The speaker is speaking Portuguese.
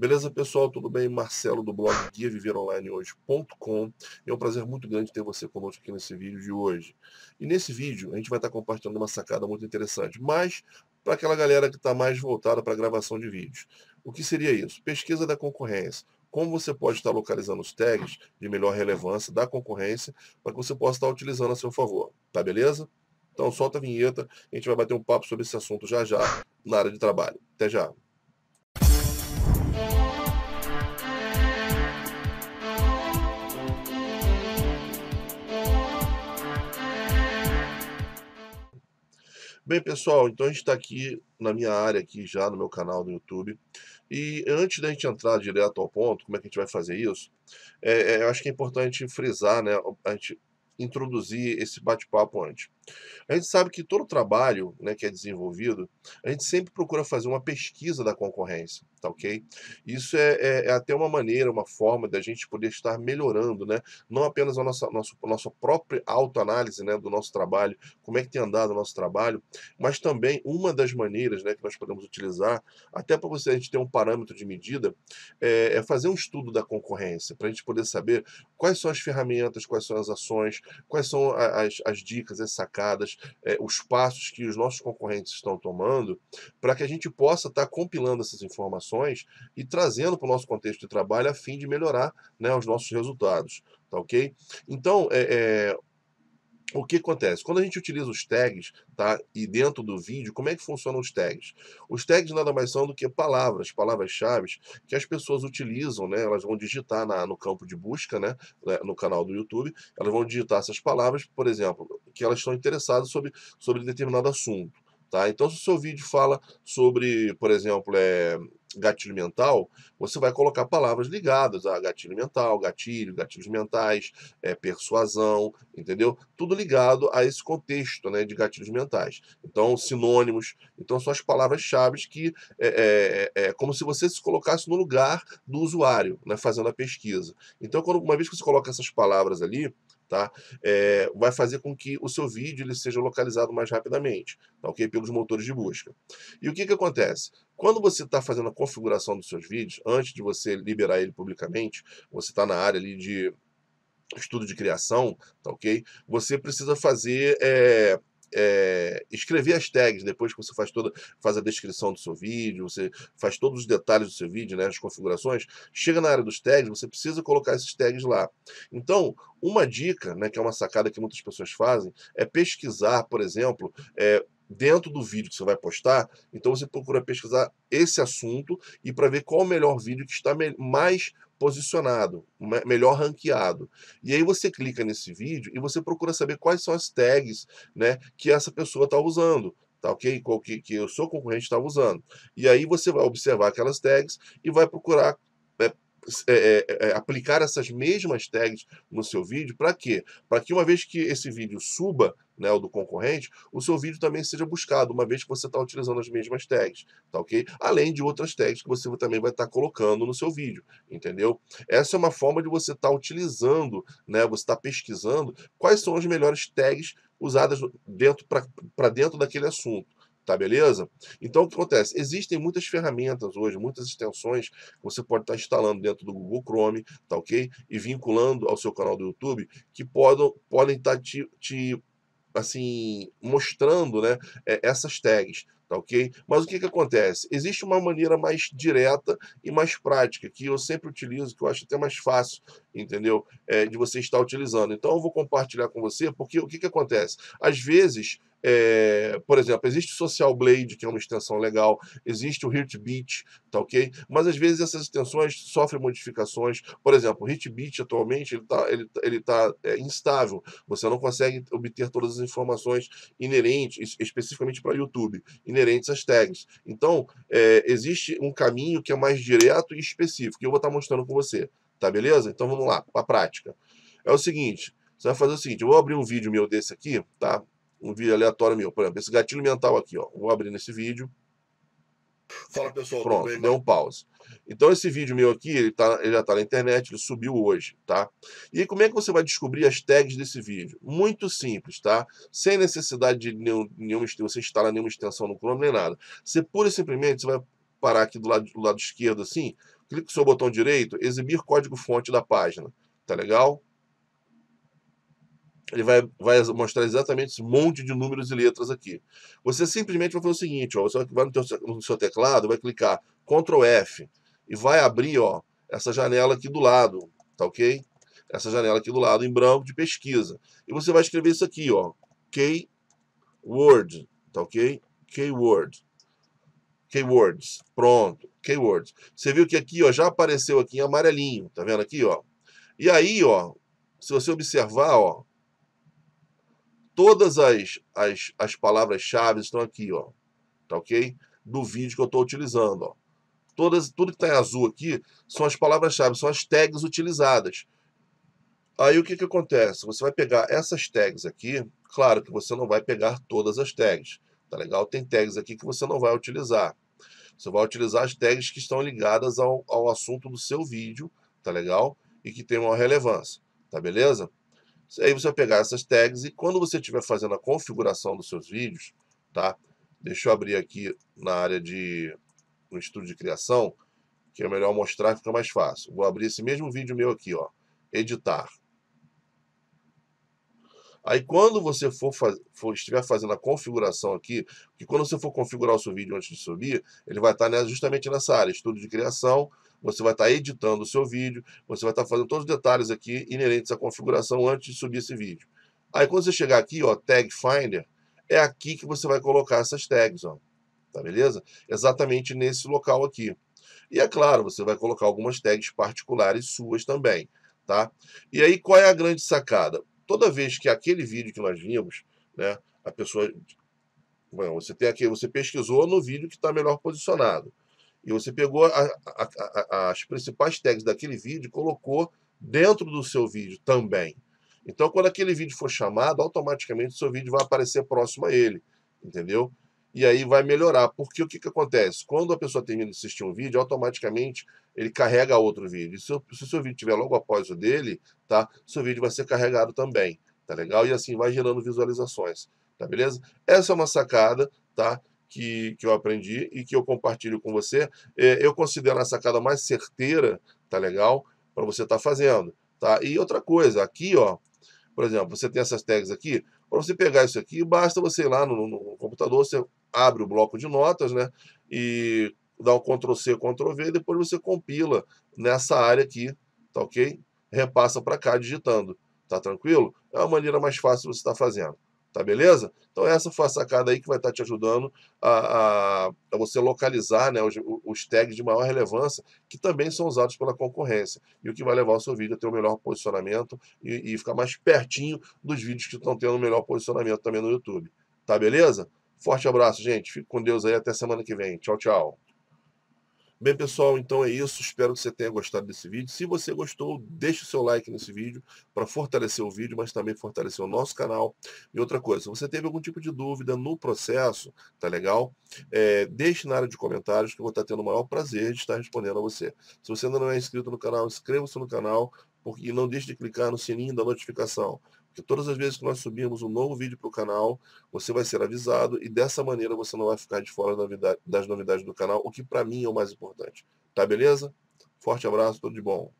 Beleza, pessoal? Tudo bem? Marcelo do blog guiaviveronlinehoje.com. É um prazer muito grande ter você conosco aqui nesse vídeo de hoje. E nesse vídeo a gente vai estar compartilhando uma sacada muito interessante, mas para aquela galera que está mais voltada para a gravação de vídeos. O que seria isso? Pesquisa da concorrência como você pode estar localizando os tags de melhor relevância da concorrência para que você possa estar utilizando a seu favor. Tá beleza? Então solta a vinheta, a gente vai bater um papo sobre esse assunto já já na área de trabalho. Até já! Bem, pessoal, então a gente está aqui na minha área, aqui já no meu canal do YouTube. E antes da gente entrar direto ao ponto, como é que a gente vai fazer isso, é, é, eu acho que é importante frisar, né, a gente introduzir esse bate-papo antes. A gente sabe que todo trabalho né, que é desenvolvido, a gente sempre procura fazer uma pesquisa da concorrência, tá ok? Isso é, é, é até uma maneira, uma forma da gente poder estar melhorando, né? Não apenas a nossa, nosso nossa própria autoanálise né, do nosso trabalho, como é que tem andado o nosso trabalho, mas também uma das maneiras né, que nós podemos utilizar, até para você a gente ter um parâmetro de medida, é, é fazer um estudo da concorrência, para a gente poder saber quais são as ferramentas, quais são as ações, quais são as, as dicas, as sacadas é, os passos que os nossos concorrentes estão tomando, para que a gente possa estar tá compilando essas informações e trazendo para o nosso contexto de trabalho a fim de melhorar né, os nossos resultados. Tá ok? Então, é, é o que acontece? Quando a gente utiliza os tags, tá? E dentro do vídeo, como é que funcionam os tags? Os tags nada mais são do que palavras, palavras-chave que as pessoas utilizam, né? Elas vão digitar na, no campo de busca, né? né? No canal do YouTube, elas vão digitar essas palavras, por exemplo, que elas estão interessadas sobre, sobre determinado assunto. Tá? Então, se o seu vídeo fala sobre, por exemplo, é, gatilho mental, você vai colocar palavras ligadas a gatilho mental, gatilho, gatilhos mentais, é, persuasão, entendeu? Tudo ligado a esse contexto né, de gatilhos mentais. Então, sinônimos. Então, são as palavras-chave que é, é, é, como se você se colocasse no lugar do usuário, né, fazendo a pesquisa. Então, quando, uma vez que você coloca essas palavras ali, tá? É, vai fazer com que o seu vídeo ele seja localizado mais rapidamente, tá, ok? Pelos motores de busca. E o que, que acontece? Quando você está fazendo a configuração dos seus vídeos, antes de você liberar ele publicamente, você está na área ali de estudo de criação, tá ok? Você precisa fazer é, é, escrever as tags depois que você faz toda faz a descrição do seu vídeo, você faz todos os detalhes do seu vídeo, né, as configurações, chega na área dos tags, você precisa colocar esses tags lá. Então, uma dica, né, que é uma sacada que muitas pessoas fazem, é pesquisar, por exemplo, é, dentro do vídeo que você vai postar, então você procura pesquisar esse assunto e para ver qual o melhor vídeo que está mais posicionado, melhor ranqueado. E aí você clica nesse vídeo e você procura saber quais são as tags né, que essa pessoa está usando. Tá ok? Que, que o seu concorrente está usando. E aí você vai observar aquelas tags e vai procurar é é, é, é, aplicar essas mesmas tags no seu vídeo, para quê? Para que uma vez que esse vídeo suba, né, o do concorrente, o seu vídeo também seja buscado, uma vez que você está utilizando as mesmas tags, tá ok? Além de outras tags que você também vai estar tá colocando no seu vídeo, entendeu? Essa é uma forma de você estar tá utilizando, né, você está pesquisando quais são as melhores tags usadas dentro para dentro daquele assunto. Tá beleza? Então o que acontece? Existem muitas ferramentas hoje, muitas extensões que você pode estar tá instalando dentro do Google Chrome, tá ok? E vinculando ao seu canal do YouTube que podem podem tá estar te, te assim mostrando né, é, essas tags. Tá ok? Mas o que, que acontece? Existe uma maneira mais direta e mais prática que eu sempre utilizo, que eu acho até mais fácil entendeu? É, de você estar utilizando. Então eu vou compartilhar com você, porque o que, que acontece? Às vezes, é, por exemplo, existe o Social Blade, que é uma extensão legal, existe o Hitbit, tá ok? Mas às vezes essas extensões sofrem modificações. Por exemplo, o Hitbit atualmente ele está ele, ele tá, é, instável, você não consegue obter todas as informações inerentes, especificamente para YouTube, inerentes às tags. Então, é, existe um caminho que é mais direto e específico, que eu vou estar tá mostrando com você. Tá beleza? Então vamos lá, para a prática. É o seguinte, você vai fazer o seguinte, eu vou abrir um vídeo meu desse aqui, tá? Um vídeo aleatório meu, por exemplo, esse gatilho mental aqui, ó. Vou abrir nesse vídeo. Fala pessoal, pronto, deu um pause. Então esse vídeo meu aqui, ele, tá, ele já tá na internet, ele subiu hoje, tá? E como é que você vai descobrir as tags desse vídeo? Muito simples, tá? Sem necessidade de nenhum, nenhum você instalar nenhuma extensão no Chrome nem nada. Você pura e simplesmente você vai parar aqui do lado, do lado esquerdo assim, clique no seu botão direito, exibir código-fonte da página. Tá legal? Ele vai, vai mostrar exatamente esse monte de números e letras aqui. Você simplesmente vai fazer o seguinte, ó, você vai no, teu, no seu teclado, vai clicar Ctrl F e vai abrir ó, essa janela aqui do lado, tá ok? Essa janela aqui do lado em branco de pesquisa. E você vai escrever isso aqui, ó, Keyword, tá ok? Keyword. Keywords. Pronto, keywords. Você viu que aqui, ó, já apareceu aqui em amarelinho, tá vendo aqui, ó? E aí, ó, se você observar, ó, todas as, as, as palavras-chave estão aqui, ó, tá ok? Do vídeo que eu estou utilizando, ó. Todas, tudo que está em azul aqui são as palavras-chave, são as tags utilizadas. Aí o que, que acontece? Você vai pegar essas tags aqui, claro que você não vai pegar todas as tags. Tá legal? Tem tags aqui que você não vai utilizar. Você vai utilizar as tags que estão ligadas ao, ao assunto do seu vídeo, tá legal? E que tem uma relevância, tá beleza? Aí você vai pegar essas tags e quando você estiver fazendo a configuração dos seus vídeos, tá? Deixa eu abrir aqui na área de no estudo de criação, que é melhor mostrar, fica mais fácil. Vou abrir esse mesmo vídeo meu aqui, ó. Editar. Aí quando você for, faz, for estiver fazendo a configuração aqui, que quando você for configurar o seu vídeo antes de subir, ele vai estar né, justamente nessa área, estudo de criação, você vai estar editando o seu vídeo, você vai estar fazendo todos os detalhes aqui inerentes à configuração antes de subir esse vídeo. Aí quando você chegar aqui, ó, Tag Finder, é aqui que você vai colocar essas tags, ó. Tá beleza? Exatamente nesse local aqui. E é claro, você vai colocar algumas tags particulares suas também, tá? E aí qual é a grande sacada? toda vez que aquele vídeo que nós vimos, né, a pessoa. Bom, você tem aqui, você pesquisou no vídeo que está melhor posicionado. E você pegou a, a, a, as principais tags daquele vídeo e colocou dentro do seu vídeo também. Então, quando aquele vídeo for chamado, automaticamente o seu vídeo vai aparecer próximo a ele. Entendeu? e aí vai melhorar. Porque o que, que acontece? Quando a pessoa termina de assistir um vídeo, automaticamente ele carrega outro vídeo. Se, se o seu vídeo estiver logo após o dele, tá? Seu vídeo vai ser carregado também, tá legal? E assim vai gerando visualizações, tá beleza? Essa é uma sacada, tá? Que, que eu aprendi e que eu compartilho com você. É, eu considero a sacada mais certeira, tá legal? Para você estar tá fazendo, tá? E outra coisa, aqui, ó, por exemplo, você tem essas tags aqui. Para você pegar isso aqui, basta você ir lá no, no computador, você abre o bloco de notas, né? E dá um Ctrl C, Ctrl V, e depois você compila nessa área aqui, tá ok? Repassa para cá digitando, tá tranquilo? É a maneira mais fácil você estar tá fazendo, tá beleza? Então essa foi a sacada aí que vai estar tá te ajudando a, a, a, você localizar né, os, os tags de maior relevância que também são usados pela concorrência e o que vai levar o seu vídeo a ter o um melhor posicionamento e, e ficar mais pertinho dos vídeos que estão tendo o um melhor posicionamento também no YouTube, tá beleza? Forte abraço, gente. fico com Deus aí. Até semana que vem. Tchau, tchau. Bem, pessoal, então é isso. Espero que você tenha gostado desse vídeo. Se você gostou, deixe o seu like nesse vídeo para fortalecer o vídeo, mas também fortalecer o nosso canal. E outra coisa, se você teve algum tipo de dúvida no processo, tá legal? É, deixe na área de comentários que eu vou estar tendo o maior prazer de estar respondendo a você. Se você ainda não é inscrito no canal, inscreva-se no canal porque, e não deixe de clicar no sininho da notificação que todas as vezes que nós subirmos um novo vídeo para o canal, você vai ser avisado e dessa maneira você não vai ficar de fora das novidades do canal, o que para mim é o mais importante. Tá beleza? Forte abraço, tudo de bom.